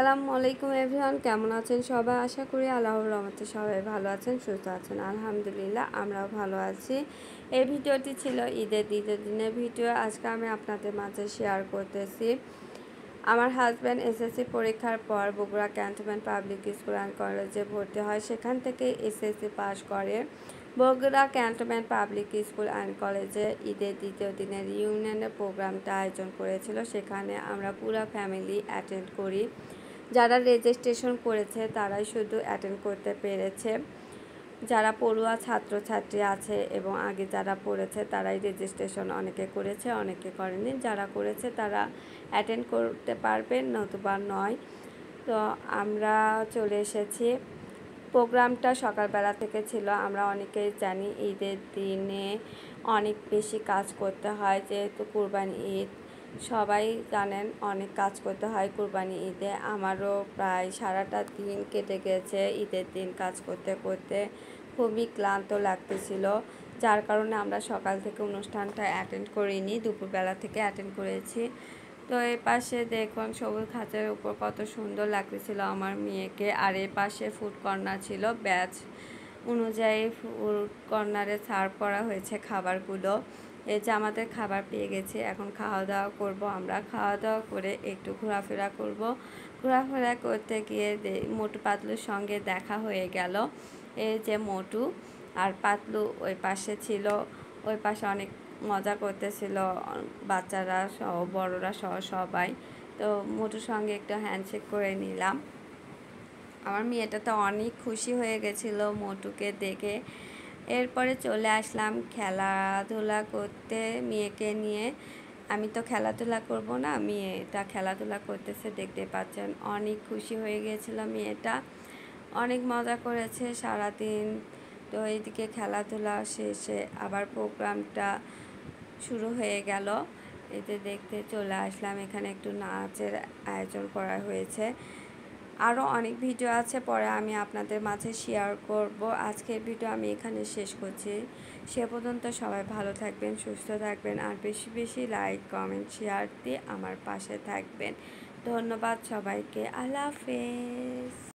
আসসালামু আলাইকুম এভরিওয়ান কেমন আছেন সবাই আশা করি আল্লাহর রহমতে সবাই ভালো আছেন সুস্থ আছেন আলহামদুলিল্লাহ আমরাও ভালো আছি এই ভিডিওটি ছিল ঈদের দ্বিতীয় দিনের ভিডিও আজকে আমি আপনাদের মাঝে শেয়ার করতেছি আমার হাজব্যান্ড এসএসসি পরীক্ষার পর Bogura cantonment public school and কলেজে ভর্তি হয় সেখান থেকে এসএসসি পাশ করে Bogura cantonment public school and কলেজে ঈদের দ্বিতীয় দিনের ইউনিয়নের প্রোগ্রামটা আয়োজন করেছিল সেখানে আমরা পুরো ফ্যামিলি অ্যাটেন্ড করি যারা রেজিস্ট্রেশন করেছে তারাই শুধু অ্যাটেন্ড করতে পেরেছে যারা পড়ুয়া ছাত্রছাত্রী আছে এবং আগে যারা পড়েছে তারাই রেজিস্ট্রেশন অনেকে করেছে অনেকে করেনি যারা করেছে তারা অ্যাটেন্ড করতে পারবেন নতুবা নয় তো আমরা চলে এসেছি প্রোগ্রামটা সকালবেলা থেকে ছিল আমরা অনেকেই জানি ঈদের দিনে অনেক বেশি কাজ করতে হয় যেহেতু কোরবানি ঈদ সবাই জানেন অনেক কাজ করতে হয় কুরবানি ঈদে আমারও প্রায় সারাটা দিন কেটে গেছে ঈদের দিন কাজ করতে করতে খুবই ক্লান্ত লাগতেছিল যার কারণে আমরা সকাল থেকে অনুষ্ঠানটা অ্যাটেন্ড করিনি দুপুরবেলা থেকে অ্যাটেন্ড করেছি তো এ পাশে দেখুন সবুজ খাঁচের উপর কত সুন্দর লাগতেছিল আমার মেয়েকে আর এ পাশে ফুড কর্নার ছিল ব্যাচ অনুযায়ী ফুড কর্নারে সার্ভ করা হয়েছে খাবারগুলো এই যে আমাদের খাবার পেয়ে গেছে এখন খাওয়া দাওয়া করব আমরা খাওয়া দাওয়া করে একটু ঘোরাফেরা করব ঘোরাফেরা করতে গিয়ে মোটু পাতলুর সঙ্গে দেখা হয়ে গেল এই যে মোটু আর পাতলু ওই পাশে ছিল ওই পাশে অনেক মজা করতেছিল বাচ্চারা সহ বড়রা সহ সবাই তো মোটুর সঙ্গে একটু হ্যান্ডশেক করে নিলাম আমার মেয়েটা তো অনেক খুশি হয়ে গেছিলো মোটুকে দেখে এরপরে চলে আসলাম খেলাধুলা করতে মেয়েকে নিয়ে আমি তো খেলাধুলা করব না মেয়েটা খেলাধুলা করতেছে দেখতে পাচ্ছেন অনেক খুশি হয়ে গিয়েছিল মেয়েটা অনেক মজা করেছে সারাদিন তো এইদিকে খেলাধুলা শেষে আবার প্রোগ্রামটা শুরু হয়ে গেল এতে দেখতে চলে আসলাম এখানে একটু নাচের আয়োজন করা হয়েছে আরও অনেক ভিডিও আছে পরে আমি আপনাদের মাঝে শেয়ার করব আজকের ভিডিও আমি এখানে শেষ করছি সে পর্যন্ত সবাই ভালো থাকবেন সুস্থ থাকবেন আর বেশি বেশি লাইক কমেন্ট শেয়ার দিয়ে আমার পাশে থাকবেন ধন্যবাদ সবাইকে আল্লাহ হাফেজ